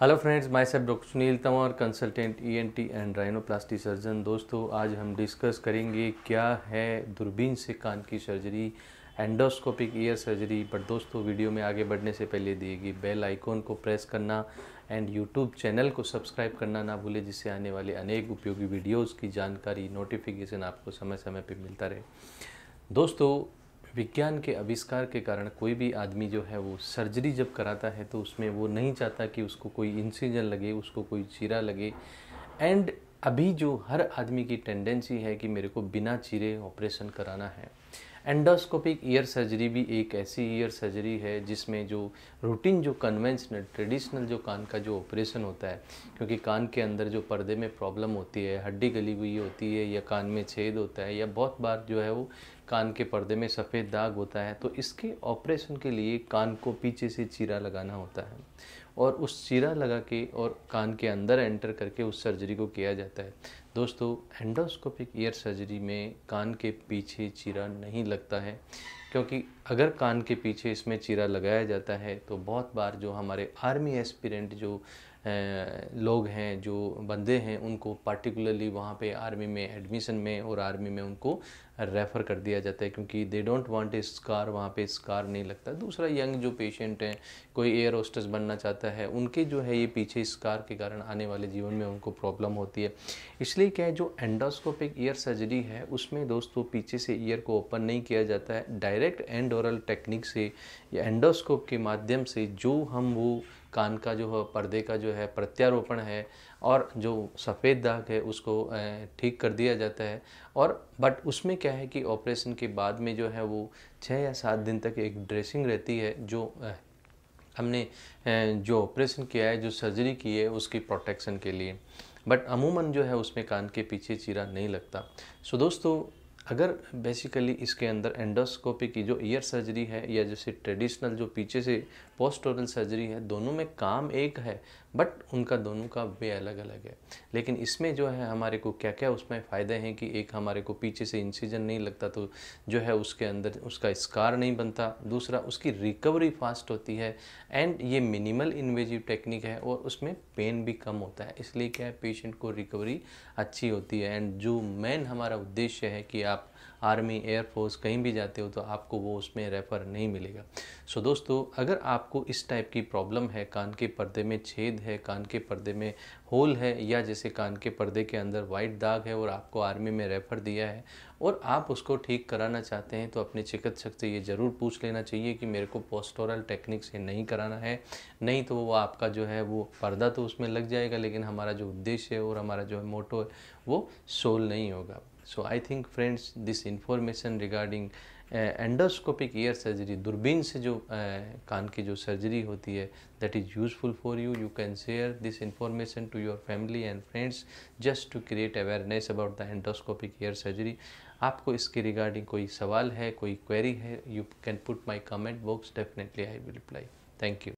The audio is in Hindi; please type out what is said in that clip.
hello friends myself doctor Sunil Tanwar consultant ENT and rhinoplasty surgeon दोस्तों आज हम डिस्कस करेंगे क्या है दूरबीन से कान की surgery endoscopic ear surgery but दोस्तों वीडियो में आगे बढ़ने से पहले दिए गए बेल आइकॉन को प्रेस करना एंड यूट्यूब चैनल को सब्सक्राइब करना ना भूलें जिससे आने वाले अनेक उपयोगी वीडियोज़ की जानकारी नोटिफिकेशन आपको समय समय पर मिलता रहे दोस्तों विज्ञान के आविष्कार के कारण कोई भी आदमी जो है वो सर्जरी जब कराता है तो उसमें वो नहीं चाहता कि उसको कोई इंसीजन लगे उसको कोई चीरा लगे एंड अभी जो हर आदमी की टेंडेंसी है कि मेरे को बिना चीरे ऑपरेशन कराना है एंडोस्कोपिक ईयर सर्जरी भी एक ऐसी ईयर सर्जरी है जिसमें जो रूटीन जो कन्वेंशनल ट्रेडिशनल जो कान का जो ऑपरेशन होता है क्योंकि कान के अंदर जो पर्दे में प्रॉब्लम होती है हड्डी गली हुई होती है या कान में छेद होता है या बहुत बार जो है वो कान के पर्दे में सफ़ेद दाग होता है तो इसके ऑपरेशन के लिए कान को पीछे से चीरा लगाना होता है और उस चीरा लगा के और कान के अंदर एंटर करके उस सर्जरी को किया जाता है दोस्तों एंडोस्कोपिक ईयर सर्जरी में कान के पीछे चीरा नहीं लगता है क्योंकि अगर कान के पीछे इसमें चीरा लगाया जाता है तो बहुत बार जो हमारे आर्मी एस्पिरेंट जो लोग हैं जो बंदे हैं उनको पार्टिकुलरली वहाँ पे आर्मी में एडमिशन में और आर्मी में उनको रेफ़र कर दिया जाता है क्योंकि they don't want a scar वहाँ पे स्कार नहीं लगता दूसरा यंग जो पेशेंट हैं कोई एयर होस्टेस बनना चाहता है उनके जो है ये पीछे स्कार के कारण आने वाले जीवन में उनको प्रॉब्लम होती है इसलिए क्या है जो एंडोस्कोपिक ईयर सर्जरी है उसमें दोस्तों पीछे से ईयर को ओपन नहीं किया जाता है डायरेक्ट एंड ओरल टेक्निक से या एंडोस्कोप के माध्यम से जो हम वो कान का जो पर्दे का जो है प्रत्यारोपण है और जो सफ़ेद दाग है उसको ठीक कर दिया जाता है और बट उसमें क्या है कि ऑपरेशन के बाद में जो है वो छः या सात दिन तक एक ड्रेसिंग रहती है जो हमने जो ऑपरेशन किया है जो सर्जरी की है उसकी प्रोटेक्शन के लिए बट अमूमन जो है उसमें कान के पीछे चीरा नहीं लगता सो दोस्तों अगर बेसिकली इसके अंदर एंडोस्कोपी की जो ईयर सर्जरी है या जैसे ट्रेडिशनल जो पीछे से पोस्ट ओरल सर्जरी है दोनों में काम एक है बट उनका दोनों का वे अलग अलग है लेकिन इसमें जो है हमारे को क्या क्या उसमें फ़ायदे हैं कि एक हमारे को पीछे से इंसीजन नहीं लगता तो जो है उसके अंदर उसका स्कार नहीं बनता दूसरा उसकी रिकवरी फास्ट होती है एंड ये मिनिमल इन्वेजिव टेक्निक है और उसमें पेन भी कम होता है इसलिए क्या है पेशेंट को रिकवरी अच्छी होती है एंड जो मेन हमारा उद्देश्य है कि आप आप आर्मी एयरफोर्स कहीं भी जाते हो तो आपको वो उसमें रेफ़र नहीं मिलेगा सो so, दोस्तों अगर आपको इस टाइप की प्रॉब्लम है कान के पर्दे में छेद है कान के पर्दे में होल है या जैसे कान के पर्दे के अंदर वाइट दाग है और आपको आर्मी में रेफ़र दिया है और आप उसको ठीक कराना चाहते हैं तो अपने चिकित्सक से ये ज़रूर पूछ लेना चाहिए कि मेरे को पोस्टोरल टेक्निक से नहीं कराना है नहीं तो वो आपका जो है वो पर्दा तो उसमें लग जाएगा लेकिन हमारा जो उद्देश्य है और हमारा जो है मोटो है वो सोल नहीं होगा so I think friends this information regarding endoscopic ear surgery दूरबीन से जो uh, कान की जो सर्जरी होती है that is useful for you you can share this information to your family and friends just to create awareness about the endoscopic ear surgery आपको इसके रिगार्डिंग कोई सवाल है कोई क्वेरी है you can put my comment box definitely I will reply thank you